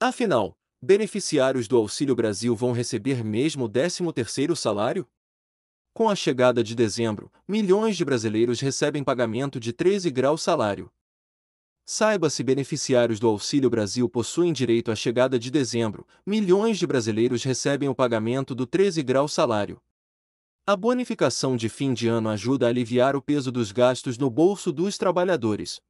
Afinal, beneficiários do Auxílio Brasil vão receber mesmo o 13º salário? Com a chegada de dezembro, milhões de brasileiros recebem pagamento de 13 graus salário. Saiba se beneficiários do Auxílio Brasil possuem direito à chegada de dezembro, milhões de brasileiros recebem o pagamento do 13 graus salário. A bonificação de fim de ano ajuda a aliviar o peso dos gastos no bolso dos trabalhadores,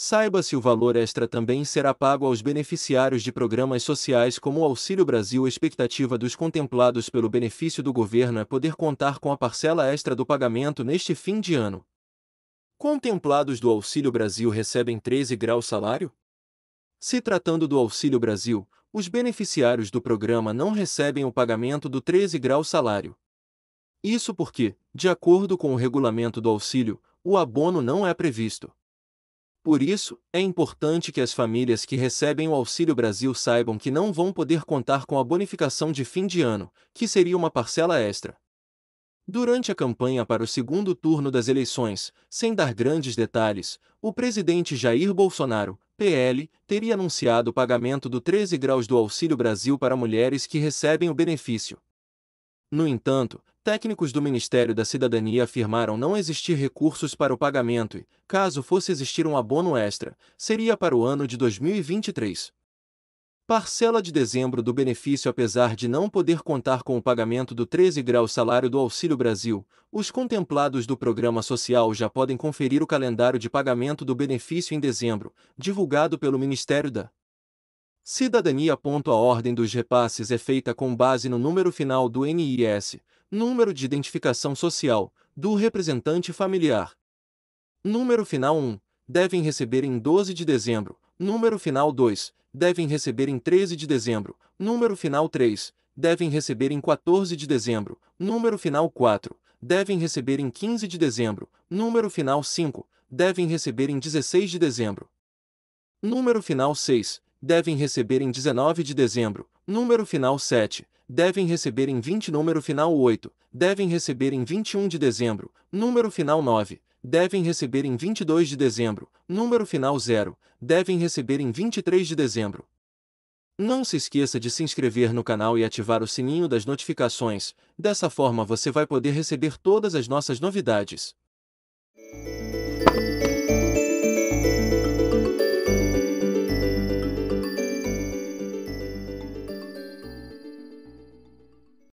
Saiba-se o valor extra também será pago aos beneficiários de programas sociais como o Auxílio Brasil. Expectativa dos contemplados pelo benefício do governo é poder contar com a parcela extra do pagamento neste fim de ano. Contemplados do Auxílio Brasil recebem 13 graus salário? Se tratando do Auxílio Brasil, os beneficiários do programa não recebem o pagamento do 13 graus salário. Isso porque, de acordo com o regulamento do auxílio, o abono não é previsto. Por isso, é importante que as famílias que recebem o Auxílio Brasil saibam que não vão poder contar com a bonificação de fim de ano, que seria uma parcela extra. Durante a campanha para o segundo turno das eleições, sem dar grandes detalhes, o presidente Jair Bolsonaro, PL, teria anunciado o pagamento do 13 graus do Auxílio Brasil para mulheres que recebem o benefício. No entanto, técnicos do Ministério da Cidadania afirmaram não existir recursos para o pagamento e, caso fosse existir um abono extra, seria para o ano de 2023. Parcela de dezembro do benefício Apesar de não poder contar com o pagamento do 13 grau salário do Auxílio Brasil, os contemplados do programa social já podem conferir o calendário de pagamento do benefício em dezembro, divulgado pelo Ministério da Cidadania. A ordem dos repasses é feita com base no número final do NIS, Número de identificação social do representante familiar. Número final 1. Devem receber em 12 de dezembro. Número final 2. Devem receber em 13 de dezembro. Número final 3. Devem receber em 14 de dezembro. Número final 4. Devem receber em 15 de dezembro. Número final 5. Devem receber em 16 de dezembro. Número final 6. Devem receber em 19 de dezembro. Número final 7 devem receber em 20 número final 8, devem receber em 21 de dezembro, número final 9, devem receber em 22 de dezembro, número final 0, devem receber em 23 de dezembro. Não se esqueça de se inscrever no canal e ativar o sininho das notificações, dessa forma você vai poder receber todas as nossas novidades.